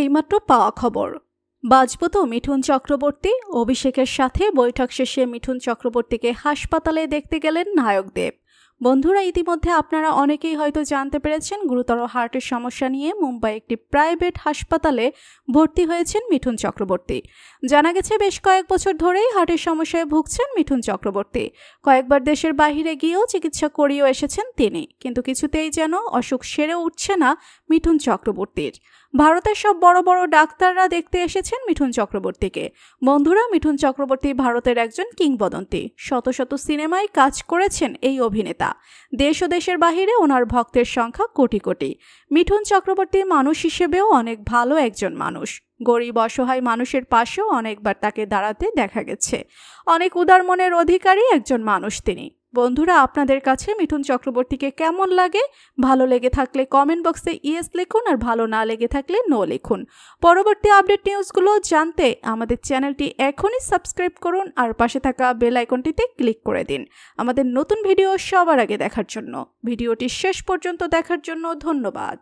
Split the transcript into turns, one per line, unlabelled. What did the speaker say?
এইমাত্র পাওয়া খবর বাজব তো মিঠুন চক্রবর্তী অভিষেকের সাথে বৈঠক শেষে মিঠুন চক্রবর্তীকে হাসপাতালে দেখতে গেলেন নায়কদেব বন্ধুরা ইতিমধ্যে আপনারা অনেকেই হয়তো জানতে পেরেছেন গুরুতর হার্টের সমস্যা নিয়ে মুম্বাই একটি প্রাইভেট হাসপাতালে ভর্তি হয়েছেন মিঠুন চক্রবর্তী জানা গেছে বেশ কয়েক বছর ধরেই হার্টের সমস্যায় ভুগছেন মিঠুন চক্রবর্তী কয়েকবার দেশের বাহিরে গিয়েও চিকিৎসা করিয়েও এসেছেন তিনি কিন্তু কিছুতেই যেন অসুখ সেরে উঠছে না মিঠুন চক্রবর্তীর ভারতের সব বড় বড় ডাক্তাররা দেখতে এসেছেন মিঠুন চক্রবর্তীকে বন্ধুরা মিঠুন চক্রবর্তী ভারতের একজন কিংবদন্তি শত শত সিনেমায় কাজ করেছেন এই অভিনেতা দেশ ও দেশের বাহিরে ওনার ভক্তের সংখ্যা কোটি কোটি মিঠুন চক্রবর্তী মানুষ হিসেবেও অনেক ভালো একজন মানুষ গরিব অসহায় মানুষের পাশেও অনেকবার তাকে দাঁড়াতে দেখা গেছে অনেক উদার মনের অধিকারী একজন মানুষ তিনি বন্ধুরা আপনাদের কাছে মিঠুন চক্রবর্তীকে কেমন লাগে ভালো লেগে থাকলে কমেন্ট বক্সে ইয়েস লিখুন আর ভালো না লেগে থাকলে নো লিখুন পরবর্তী আপডেট নিউজগুলো জানতে আমাদের চ্যানেলটি এখনই সাবস্ক্রাইব করুন আর পাশে থাকা বেল আইকনটিতে ক্লিক করে দিন আমাদের নতুন ভিডিও সবার আগে দেখার জন্য ভিডিওটি শেষ পর্যন্ত দেখার জন্য ধন্যবাদ